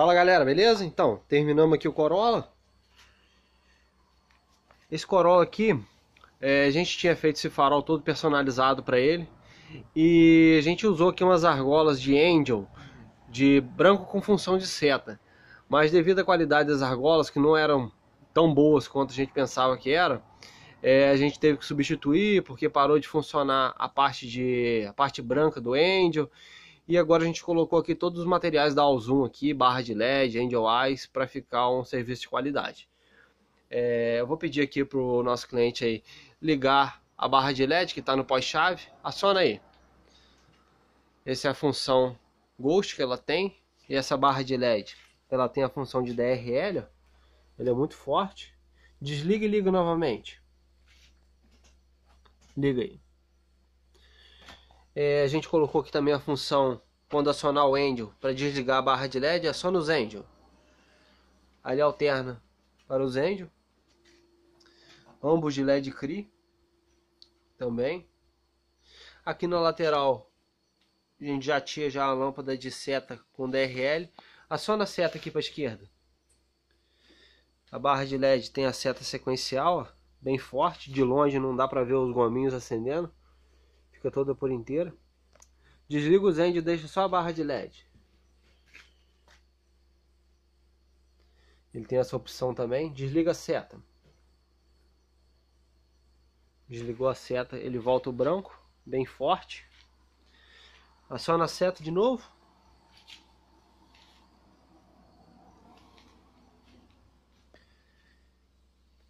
Fala galera, beleza? Então, terminamos aqui o Corolla. Esse Corolla aqui, é, a gente tinha feito esse farol todo personalizado para ele. E a gente usou aqui umas argolas de Angel, de branco com função de seta. Mas devido à qualidade das argolas, que não eram tão boas quanto a gente pensava que era, é, a gente teve que substituir porque parou de funcionar a parte, de, a parte branca do Angel e agora a gente colocou aqui todos os materiais da Alzoom aqui, barra de LED, Angel Eyes, para ficar um serviço de qualidade. É, eu vou pedir aqui para o nosso cliente aí ligar a barra de LED que está no pós-chave. Aciona aí. Essa é a função Ghost que ela tem. E essa barra de LED, ela tem a função de DRL. Ele é muito forte. Desliga e liga novamente. Liga aí. É, a gente colocou aqui também a função quando acionar o Angel para desligar a barra de LED, é só nos Angel. Ali alterna para os Angel. Ambos de LED CRI também. Aqui na lateral a gente já tinha já a lâmpada de seta com DRL. Aciona a seta aqui para a esquerda. A barra de LED tem a seta sequencial, ó, bem forte. De longe não dá para ver os gominhos acendendo fica toda por inteira. Desliga o Zend e deixa só a barra de LED. Ele tem essa opção também. Desliga a seta. Desligou a seta, ele volta o branco, bem forte. Aciona a seta de novo.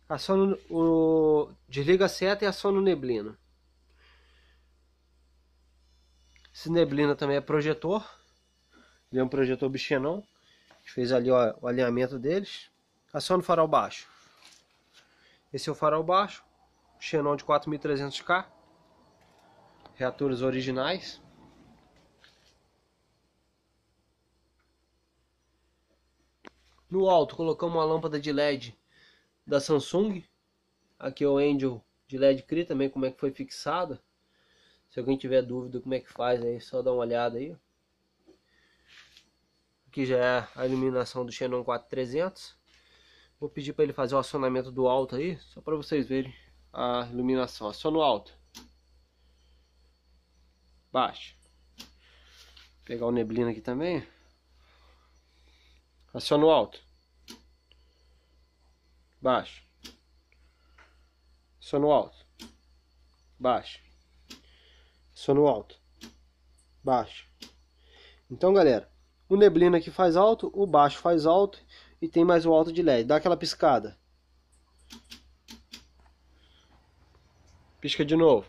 Aciona o... Desliga a seta e aciona o neblina. Esse neblina também é projetor. Ele é um projetor bichenão. A gente fez ali ó, o alinhamento deles. Aciona o farol baixo. Esse é o farol baixo. Xenon de 4300K. Reatores originais. No alto colocamos uma lâmpada de LED da Samsung. Aqui é o Angel de LED CRI também, como é que foi fixada. Se alguém tiver dúvida como é que faz aí, só dá uma olhada aí. Aqui já é a iluminação do Xenon 4300. Vou pedir para ele fazer o acionamento do alto aí, só para vocês verem a iluminação. Aciona no alto. Baixo. Vou pegar o neblina aqui também. Aciona o alto. Baixo. Aciona o alto. Baixo no alto, baixo. Então, galera, o neblina aqui faz alto, o baixo faz alto e tem mais o alto de LED. Dá aquela piscada. Pisca de novo.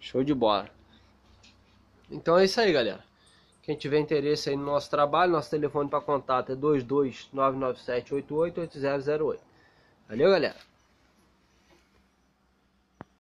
Show de bola. Então é isso aí, galera. Quem tiver interesse aí no nosso trabalho, nosso telefone para contato é 22997888008. Valeu, galera.